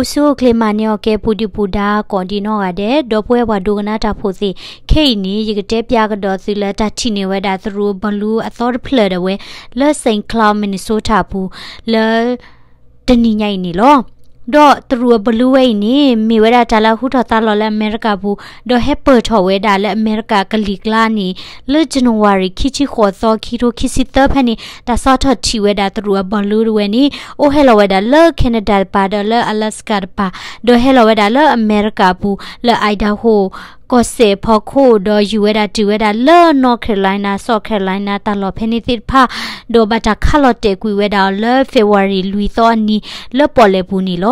ဥစုကလမနီယကေပူဒီပူဒာကွန်ဒီနောကတဲ့ဒေါ်ပွဲဝဒုကနာတာဖို့စီခိနီရကတဲ့ပြကတော့စီလက်တာချိနေဝဲတာသရူဘလူးအသောဖလက်တဲ့ဝဲလက်စိန်ကလောင်မင်နီဆိုတာဘူးလက်တနိညိုင်နီလောดอตรัวบลูเวนี่มีเวลาจาลาหุทอตาลอและอเมริกาบูดอเฮเปิดทอเวดาและอเมริกากะลิกลานี่เลจนวารีคิชิขอซอคิโรคิซิเตอร์แพนี่ตาซอทอทีเวดาตรัวบลูเวนี่โอเฮลอเวดาเลแคนาดาปาดอเลอลาสกาปาดอเฮลอเวดาเลอเมริกาบูเลไอดาโฮก็เสพอโคดออยู่เวดาติเวดาเลนอร์ทแคโรไลนาซอแคโรไลนาตลอดเพนิติพาโดบาตาคาลอเตกุเวดาเลเฟวารีลุยตอนนี้เลปอเลปูนีโล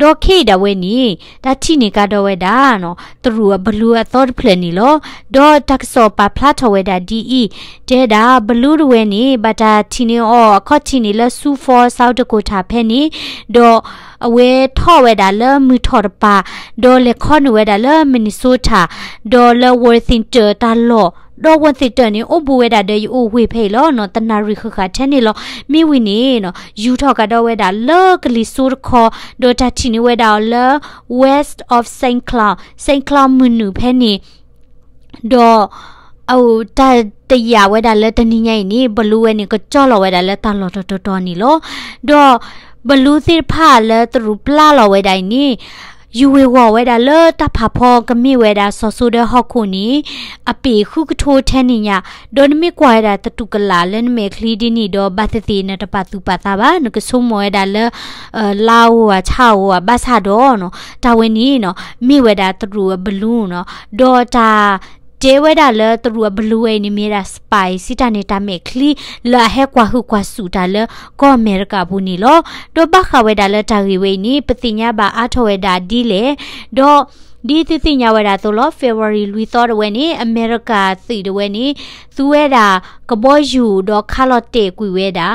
ดอกเคดาเวนี่ดัชินิกาดอเวดาเนาะตรูบลูอทอดเพลนี่ลอดอตักซอปาพลาทเวดาดีอีเจดาบลูดเวนี่บาตาทินิออคอทินิละซูฟอซาวดโกทาเพนี่ดอအဝဲထော့ဝဲတာလဲမူထော်တပါဒေါ်လေခွန်ဝဲတာလဲမင်နီဆိုတာဒေါ်လေဝါသင်တာလောတော့ဝန်သိတန်နေအိုဘဝဲတာတဲ့ယူဝေဖေလောနော်တနာရီခခထဲနေလောမိဝိနေနော်ယူထော့ကတော့ဝဲတာလောကလီဆူခောဒေါ်တာချီနေဝဲတာလော west of saint cloud saint cloud မနူဖဲနေတော့အိုတာတရဝဲတာလဲတနည်းညိုင်နေဘလူးဝဲနေကကြော့လော်ဝဲတာလဲတန်လော်တော်တော်နေလောတော့ဘလူးသစ်ဖာလဲသူပလာလော်ဝဲတိုင်းနေယူဝေဝဝဲတာလတဖဖောကမိဝဲတာဆောဆူတဲ့ဟော့ခုနီအပေခုကထိုးထဲနေညဒွန်မီကွာတာတတုကလာလန်မေခလီဒီနီတော့ဘတ်တိနတပတူပတာပါနကဆုံမွဲတာလလာဝဝချာဝဘဆာတော့နော်တာဝင်နီနော်မိဝဲတာတတူဘလူးနော်ဒေါ်တာเจเวดาเลตรัวบลูเอนิเมราสไปซิตาเนตาเมคลีลาเฮควาฮุควาสุดาเลก็อเมริกาบุนีโลดอบคาเวดาเลตาริเวนีปติญาบาอาทเวดาดีเลดอဒီသစ်ညဝရတို့လော February လူသောတဝဲနေ America စီတဝဲနေသူဝဲတာကဘောယူဒေါ်ခါလော့တေကွေဝဲတာ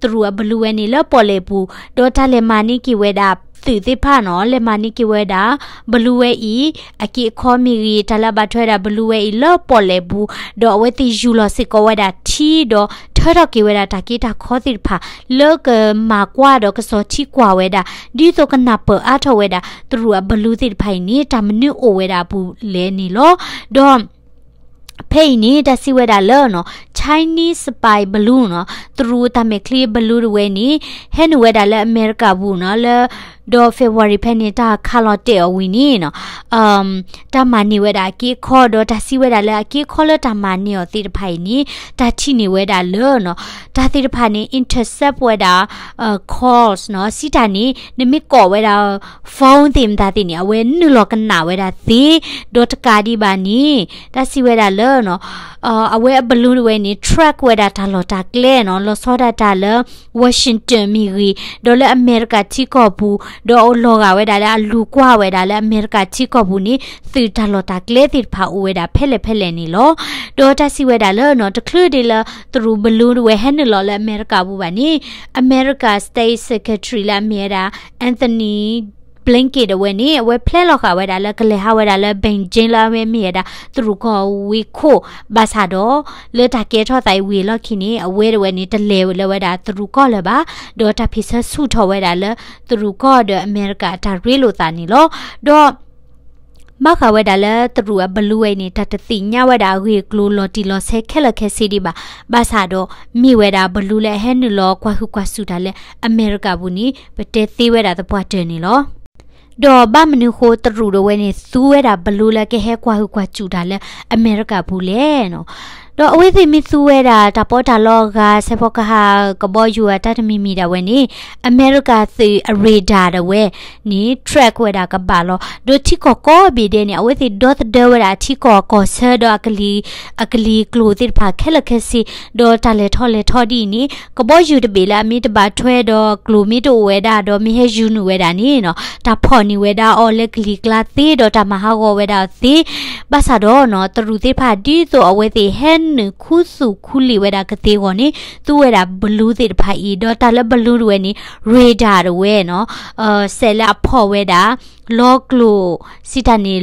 သူရဘလူဝဲနေလောပေါ်လေဘူးဒေါ်တာလေမာနီကီဝဲတာသူတိဖာနော်လေမာနီကီဝဲတာဘလူဝဲဤအကီခေါ်မီရီတလဘထွဲတာဘလူဝဲဤလော့ပေါ်လေဘူးဒေါ်ဝဲတိယူလော်စစ်ကောဝဲတာထီဒေါ်ထော်တော့ကေဝဲတာတာကေတာခေါ်တိဖာလော့ကမာကွာဒေါ်ကစောချီကွာဝဲတာဒီဆိုကနာပအာထော်ဝဲတာသူကဘလူတိဖိုင်နေတာမနုအိုဝဲတာဘူးလဲနေလောဒေါ်ဖိနေတစီဝဲတာလောနော် Chinese spy balloon နော်သူတို့တမေ clear balloon ဝဲနေဟဲနဝဲတာလဲ America ဘူးနော်လဲဒေါ်ဖေဗရီဖက်နေတာခါလော်တေအဝီနီနော်အမ်တမနီဝဲတာကေခေါ်တော့ဒါစီဝဲတာလဲကေခေါ်လတမနီရောတိတဖိုင်နီဒါချိနေဝဲတာလောနော်ဒါတိတဖိုင်နီ intercept ဝဲတာ calls နော်စီတန်နီနမိကောဝဲတာဖုန်းတင်တာတိနီအဝဲနုလောကနာဝဲတာသေဒေါ်တကာဒီပါနီဒါစီဝဲတာလောနော်အာအဝဲဘလူးဝဲနေ track ဝဲတာတာလော်တာကလဲနော်လော်စောဒတာလဝါရှင်တန်မီရီဒေါ်လာအမေရိကချီကောဘူးဒေါ်လော်ကဝဲတာလဲလူကွာဝဲတာလဲအမေရိကချီကောဘူးနေသီတာလော်တာကလဲသီဖာဝဲတာဖဲလေဖဲလေနေလောဒေါ်တာစီဝဲတာလဲနော်တခလူဒီလာသူရူဘလူးဝဲဟန်လော်လဲအမေရိကဘူးပါနေအမေရိက state secretary လာမြေတာအန်သနီ blanket တဝဲနေဝဲ play လောက်ခဝဲတာလဲကလေဟာဝဲတာလဲဘင်ဂျင်းလာဝဲမြေတာသူတို့ကဝီခိုဘာသာတော့လဲတာကဲထောတိုင်ဝီလောက်ခင်းနေအဝဲတဝဲနေတလဲလဲဝဲတာသူတို့ကလဲပါဒေါ်တာဖီဆဆုထောဝဲတာလဲသူတို့ကဒအမေရိကတာရီလိုတာနေလို့တော့မခဝဲဒါလဲသူကဘလူးဝဲနေတာတသိညဝဲဒါဂေကလိုလော်တီလော်ဆဲခဲလခဲစီဒီပါဘာသာတော့မိဝဲဒါဘလူးလဲဟဲနူလော်ခွာခုခွာစုဒါလဲအမေရိကဘူးနီပတဲသေးဝဲဒါသပွားတဲနေလောတော့ဘာမနူခိုတရူတော့ဝဲနေစူးဝဲတာဘလူးလကဲဟဲကွာဟူကွာကျူတာလဲအမေရိကဘူးလဲနော်တော့အဝိသိမိစုဝဲတာတပေါ်တာလောကဆေဖောကဟာကဘောယူအတတမီမီတာဝဲနေအမေရိကသေအရေဒါတဝဲနေ track ဝဲတာကပါလောဒိုတီကောကောဘီဒဲနေအဝိသိဒေါ်ဒဲဝဲတာတီကောကောဆဒအကလီအကလီ ကလိုသစ်ဖာခဲလခဲစီဒေါ်တလေထောလေထောဒီနေကဘောယူတပေလာမီတပါထွဲတော့ကလိုမီတိုဝဲတာတော့မီဟဲယူနူဝဲတာနေနော်ဒါဖော်နီဝဲတာအော်လက်ကလီကလာသေးတော့တမဟာကောဝဲတာသေးဘာသာတော့နော်တရူသစ်ဖာဒီဆိုအဝိသိဟဲနခုစုခုလီဝဲတာကတိကောနေသူဝဲတာဘလူးသေးတဖိုင်ဒေါ်တာလက်ဘလူးဝဲနေရေဒါဝဲနော်အဲဆယ်လာဖော်ဝဲတာလော့ကလိုစီတန်နေ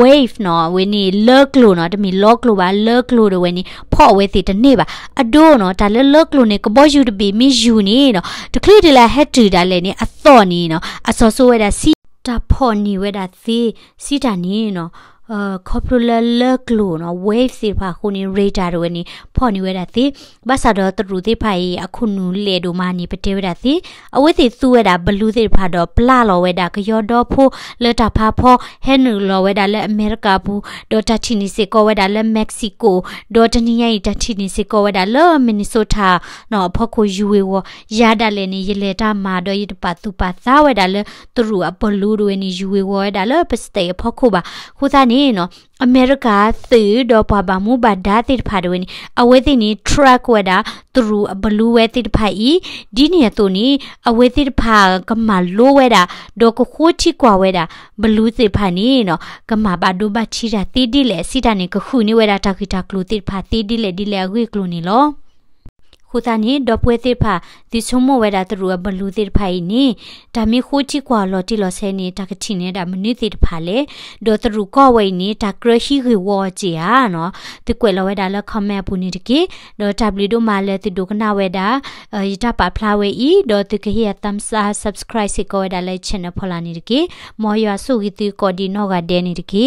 wave နော်ဝင်းနေလော့ကလိုနော်တမီလော့ကလိုပါလော့ကလိုတော့ဝင်းနေဖော့ဝဲစီတနေ့ပါအဒိုးနော်ဒါလည်းလော့ကလိုနေကဘောယူတပီမီယူနေနော်တခလိတလာဟက်တူဒါလည်းနေအသော့နေနော်အစောဆိုးဝဲတာစီတာဖော့နေဝဲတာသေးစီတန်နေနော်အာကော်ပရလလကလိုနော် wave စီဖာခုန်ရေဒါတို့နီဖော်နေဝဒတိဘာသာတော့တူတိဖိုင်အခုနူလေတို့မာနီပတေဝဒတိအဝိသိစုဝဒဘလူးစီဖာတော့ပလာလောဝဒကယောတော့ဖိုလတာဖာဖောဟဲနူလောဝဒလက်အမေရိကဘူးဒေါ်တာချီနီစီကောဝဒလက်မက္ကဆီကိုဒေါ်တနီယိုင်တာချီနီစီကောဝဒလက်မင်နီဆိုတာနော်ဖော်ကိုယူဝေဝရာဒလည်းနီရလေတာမာတော့ရတပါသူပါသာဝဒလက်သူရူအဘလူးတို့နီယူဝေဝဒလက်ပစတေဖော်ကိုပါခုသားနီနေနော်အမေရိကသီဒေါ်ပဘာမူဘာဒါတိဖာဒဝင်အဝဲတိနီထရက်ဝဒါသူရူဘလူးဝဲတိဖိုင်ဤဒီနေတူနီအဝဲတိဖာကမလိုဝဲဒါဒေါ်ကခိုချီကွာဝဲဒါဘလူးစိဖာနီနော်ကမဘာဒူဘာချီရာတိဒီလေစီတာနီကခုနီဝဲဒါတာခိတာကလူတိဖာတိဒီလေဒီလေအဂွေကလူနီလောခုသနီဒပွေသစ်ဖာဒီချုံမဝဲတာသူရဘလူသစ်ဖိုင်နီဒါမီခိုချီကွာလော်တီလော်ဆဲနီတာကချီနေတာမနီသစ်ဖာလေဒေါ်သူရကောဝဲနီတာကရရှိခွေဝေါ်ချီဟာနော်ဒီကွယ်လော်ဝဲတာလော်ခမဲပူနီတကေဒေါ် w တို့မာလဲတီဒုကနာဝဲတာရီတာပါဖလာဝဲဤဒေါ်သူကဟီယတမ်စာ subscribe စီကောဝဲတာလဲ channel ဖော်လာနီတကေမော်ရွာစုဂီတီကော်ဒီနောဂါဒဲနီတကေ